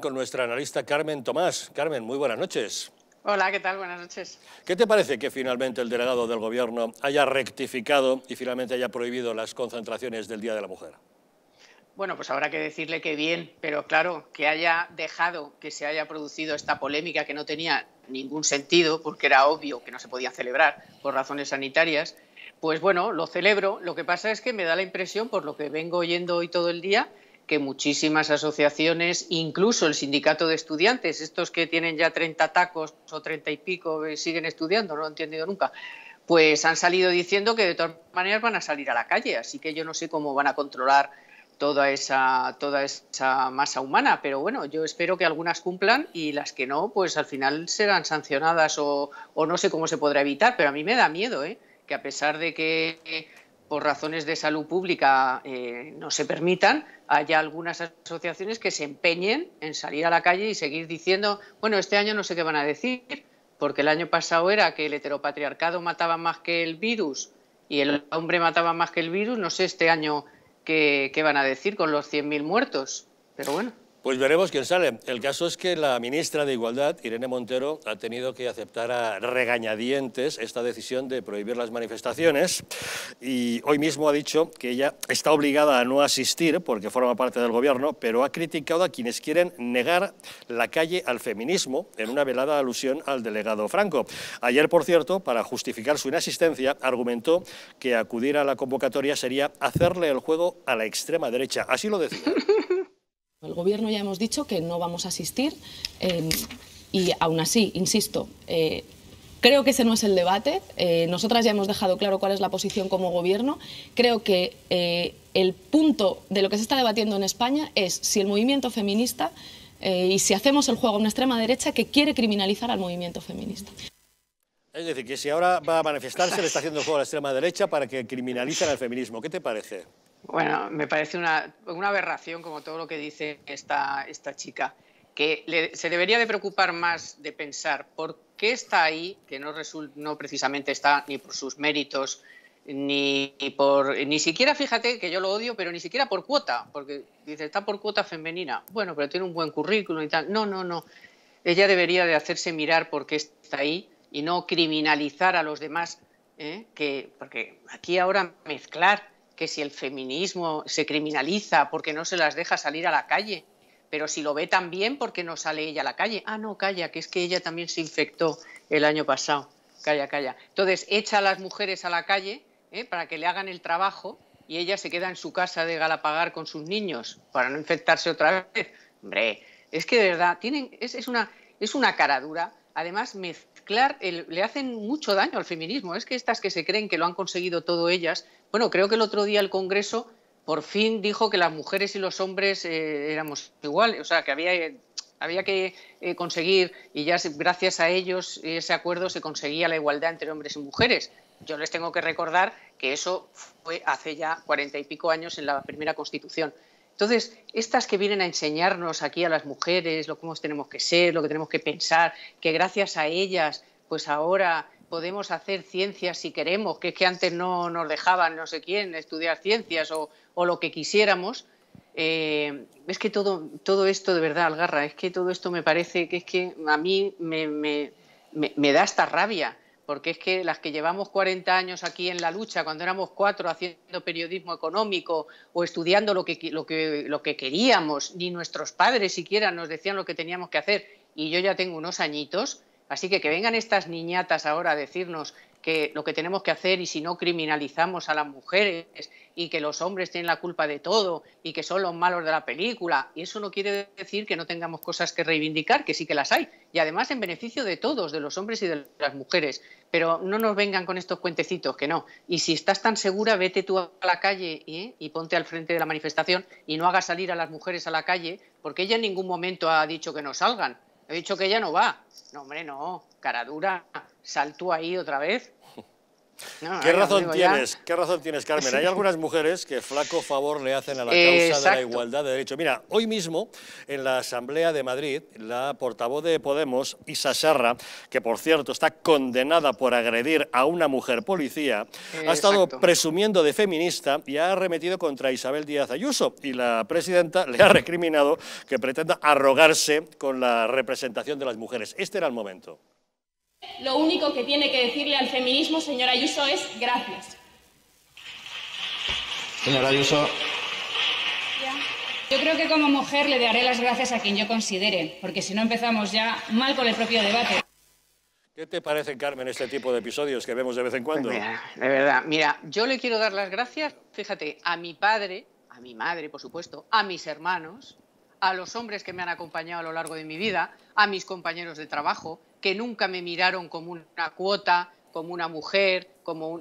con nuestra analista Carmen Tomás. Carmen, muy buenas noches. Hola, ¿qué tal? Buenas noches. ¿Qué te parece que finalmente el delegado del Gobierno haya rectificado y finalmente haya prohibido las concentraciones del Día de la Mujer? Bueno, pues habrá que decirle que bien, pero claro, que haya dejado que se haya producido esta polémica que no tenía ningún sentido, porque era obvio que no se podía celebrar por razones sanitarias, pues bueno, lo celebro. Lo que pasa es que me da la impresión, por lo que vengo oyendo hoy todo el día, que muchísimas asociaciones, incluso el sindicato de estudiantes, estos que tienen ya 30 tacos o 30 y pico, eh, siguen estudiando, no lo he entendido nunca, pues han salido diciendo que de todas maneras van a salir a la calle, así que yo no sé cómo van a controlar toda esa, toda esa masa humana, pero bueno, yo espero que algunas cumplan y las que no, pues al final serán sancionadas o, o no sé cómo se podrá evitar, pero a mí me da miedo, ¿eh? que a pesar de que por razones de salud pública eh, no se permitan, haya algunas asociaciones que se empeñen en salir a la calle y seguir diciendo, bueno, este año no sé qué van a decir, porque el año pasado era que el heteropatriarcado mataba más que el virus y el hombre mataba más que el virus, no sé este año qué, qué van a decir con los 100.000 muertos, pero bueno. Pues veremos quién sale. El caso es que la ministra de Igualdad, Irene Montero, ha tenido que aceptar a regañadientes esta decisión de prohibir las manifestaciones y hoy mismo ha dicho que ella está obligada a no asistir porque forma parte del gobierno, pero ha criticado a quienes quieren negar la calle al feminismo en una velada alusión al delegado Franco. Ayer, por cierto, para justificar su inasistencia, argumentó que acudir a la convocatoria sería hacerle el juego a la extrema derecha. Así lo decía. El Gobierno ya hemos dicho que no vamos a asistir em, y aún así, insisto, eh, Creo que ese no es el debate. Eh, nosotras ya hemos dejado claro cuál es la posición como Gobierno. Creo que eh, el punto de lo que se está debatiendo en España es si el movimiento feminista y si hacemos el juego a una extrema derecha que quiere criminalizar al movimiento feminista. Es decir, que si ahora va a manifestarse, le está haciendo el juego a la extrema derecha para que criminalicen al feminismo. ¿Qué te parece? Bueno, me parece una, aberración como todo lo que dice esta, esta chica, que se debería de preocupar más de pensar por qué está ahí, que no, result, no precisamente está ni por sus méritos, ni, por ni siquiera, fíjate que yo lo odio, pero ni siquiera por cuota, porque dice, está por cuota femenina. Bueno, pero tiene un buen currículum y tal. No, no, no. Ella debería de hacerse mirar por qué está ahí y no criminalizar a los demás, ¿eh? que, porque aquí ahora mezclar que si el feminismo se criminaliza porque no se las deja salir a la calle, pero si lo ve también porque no sale ella a la calle. Ah, no, calla, que es que ella también se infectó el año pasado. Calla, calla. Entonces echa a las mujeres a la calle ¿eh? para que le hagan el trabajo y ella se queda en su casa de Galapagar con sus niños para no infectarse otra vez. Hombre, es que de verdad, tienen, es, es una, es una cara dura. Además, me Claro, le hacen mucho daño al feminismo. Es que estas que se creen que lo han conseguido todo ellas, bueno, creo que el otro día el Congreso por fin dijo que las mujeres y los hombres eh, éramos iguales, o sea, que había, eh, había que eh, conseguir, y ya gracias a ellos ese acuerdo se conseguía la igualdad entre hombres y mujeres. Yo les tengo que recordar que eso fue hace ya cuarenta y pico años en la primera Constitución. Entonces, estas que vienen a enseñarnos aquí a las mujeres, lo cómo tenemos que ser, lo que tenemos que pensar, que gracias a ellas, pues ahora podemos hacer ciencias si queremos, que es que antes no nos dejaban no sé quién estudiar ciencias o, lo que quisiéramos, eh, es que todo, todo esto, de verdad, Algarra, es que todo esto me parece que es que a mí me da esta rabia, porque es que las que llevamos 40 años aquí en la lucha, cuando éramos cuatro haciendo periodismo económico o estudiando lo que, lo que, lo que queríamos, ni nuestros padres siquiera nos decían lo que teníamos que hacer, y yo ya tengo unos añitos, así que que vengan estas niñatas ahora a decirnos que lo que tenemos que hacer y si no criminalizamos a las mujeres y que los hombres tienen la culpa de todo y que son los malos de la película. Y eso no quiere decir que no tengamos cosas que reivindicar, que sí que las hay. Y además en beneficio de todos, de los hombres y de las mujeres. Pero no nos vengan con estos cuentecitos, que no. Y si estás tan segura, vete tú a la calle ¿eh? y ponte al frente de la manifestación y no hagas salir a las mujeres a la calle, porque ella en ningún momento ha dicho que no salgan. Ha dicho que ella no va. No, hombre, no, cara dura saltó ahí otra vez. ¿Qué, razón tienes, ¿Qué razón tienes, Carmen? Hay algunas mujeres que flaco favor le hacen a la causa de la igualdad de derechos. Mira, hoy mismo en la Asamblea de Madrid, la portavoz de Podemos, Isa Serra, que por cierto está condenada por agredir a una mujer policía, ha estado presumiendo de feminista y ha arremetido contra Isabel Díaz Ayuso. Y la presidenta le ha recriminado que pretenda arrogarse con la representación de las mujeres. Este era el momento. Lo único que tiene que decirle al feminismo, señora Ayuso, es gracias. Señora Ayuso. Yo creo que como mujer le daré las gracias a quien yo considere, porque si no empezamos ya mal con el propio debate. ¿Qué te parece, Carmen, este tipo de episodios que vemos de vez en cuando? Pues de verdad, mira, yo le quiero dar las gracias, fíjate, a mi padre, a mi madre, por supuesto, a mis hermanos, a los hombres que me han acompañado a lo largo de mi vida, a mis compañeros de trabajo, que nunca me miraron como una cuota, como una mujer,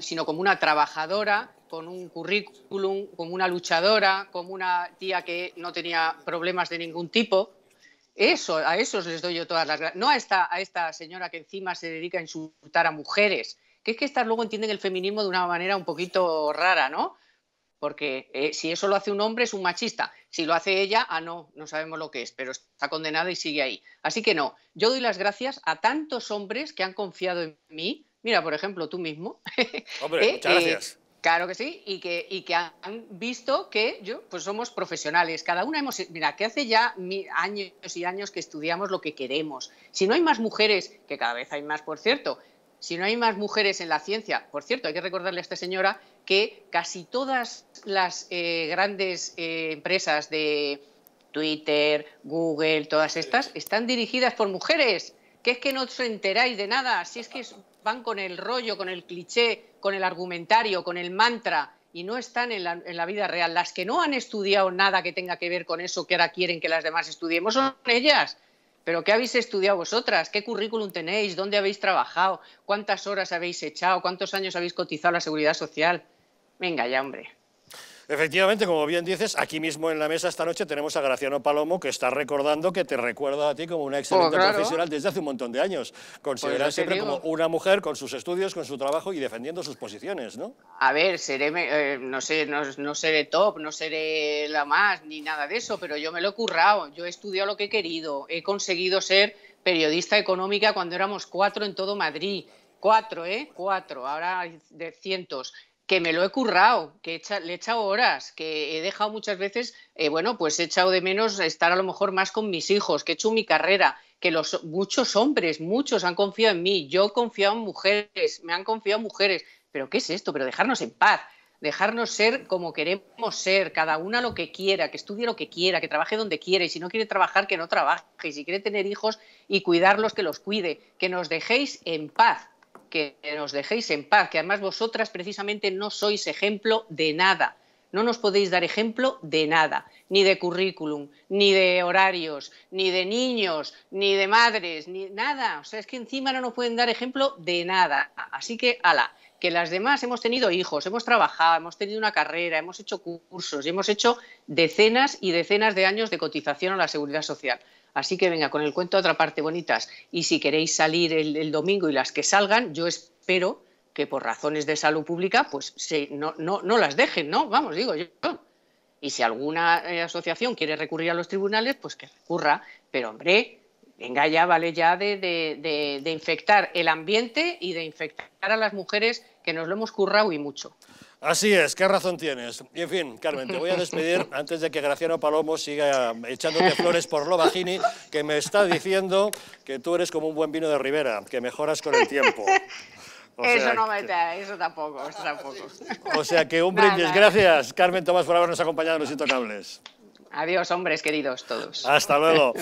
sino como una trabajadora, con un currículum, como una luchadora, como una tía que no tenía problemas de ningún tipo. Eso, a esos les doy yo todas las gracias. No a esta, a esta señora que encima se dedica a insultar a mujeres, que es que estas luego entienden el feminismo de una manera un poquito rara, ¿no? porque eh, si eso lo hace un hombre es un machista, si lo hace ella, ah, no, no sabemos lo que es, pero está condenada y sigue ahí. Así que no, yo doy las gracias a tantos hombres que han confiado en mí, mira, por ejemplo, tú mismo. Hombre, eh, muchas eh, gracias. claro que sí, y que, que han visto que yo, pues somos profesionales, cada una hemos, mira, que hace ya años y años que estudiamos lo que queremos. Si no hay más mujeres, que cada vez hay más, por cierto, si no hay más mujeres en la ciencia, por cierto, hay que recordarle a esta señora que casi todas las eh, grandes eh, empresas de Twitter, Google, todas estas, están dirigidas por mujeres. Que es que no os enteráis de nada, si es que van con el rollo, con el cliché, con el argumentario, con el mantra y no están en la, en la, vida real. Las que no han estudiado nada que tenga que ver con eso que ahora quieren que las demás estudiemos son ellas. Pero ¿qué habéis estudiado vosotras? ¿Qué currículum tenéis? ¿Dónde habéis trabajado? ¿Cuántas horas habéis echado? ¿Cuántos años habéis cotizado la seguridad social? Venga ya, hombre. Efectivamente, como bien dices, aquí mismo en la mesa esta noche tenemos a Graciano Palomo, que está recordando que te recuerda a ti como una excelente pues profesional desde hace un montón de años. Considerada pues siempre como una mujer con sus estudios, con su trabajo y defendiendo sus posiciones, ¿no? A ver, seré, eh, no, sé, no, seré top, no seré la más, ni nada de eso, pero yo me lo he currado, yo he estudiado lo que he querido, he conseguido ser periodista económica cuando éramos cuatro en todo Madrid. Cuatro, ¿eh? Cuatro, ahora hay cientos que me lo he currado, que le he echado horas, que he dejado muchas veces, eh, bueno, pues he echado de menos estar a lo mejor más con mis hijos, que he hecho mi carrera, que los, muchos hombres, muchos han confiado en mí, yo he confiado en mujeres, me han confiado en mujeres, pero ¿qué es esto? Pero dejarnos en paz, dejarnos ser como queremos ser, cada una lo que quiera, que estudie lo que quiera, que trabaje donde quiera, y si no quiere trabajar, que no trabaje, y si quiere tener hijos y cuidarlos, que los cuide, que nos dejéis en paz que nos dejéis en paz, que además vosotras precisamente no sois ejemplo de nada. No nos podéis dar ejemplo de nada, ni de currículum, ni de horarios, ni de niños, ni de madres, ni nada. O sea, es que encima no nos pueden dar ejemplo de nada. Así que, ala, que las demás hemos tenido hijos, hemos trabajado, hemos tenido una carrera, hemos hecho cursos y hemos hecho decenas y decenas de años de cotización a la seguridad social. Así que venga, con el cuento a otra parte bonitas. Y si queréis salir el, domingo y las que salgan, yo espero que por razones de salud pública, pues no, no, las dejen, ¿no? Vamos, digo yo. Y si alguna eh, asociación quiere recurrir a los tribunales, pues que recurra. Pero hombre, venga ya, vale ya de, de infectar el ambiente y de infectar a las mujeres que nos lo hemos currado y mucho. Así es, ¿qué razón tienes? Y en fin, Carmen, te voy a despedir antes de que Graciano Palomo siga echándote flores por lo bajini, que me está diciendo que tú eres como un buen vino de ribera, que mejoras con el tiempo. eso no me da, eso tampoco, eso tampoco. O sea que un brindis. Gracias, Carmen Tomás, por habernos acompañado en Los Intocables. Adiós, hombres queridos todos. Hasta luego.